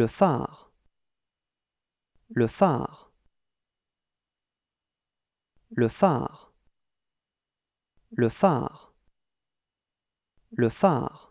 Le phare. Le phare. Le phare. Le phare. Le phare.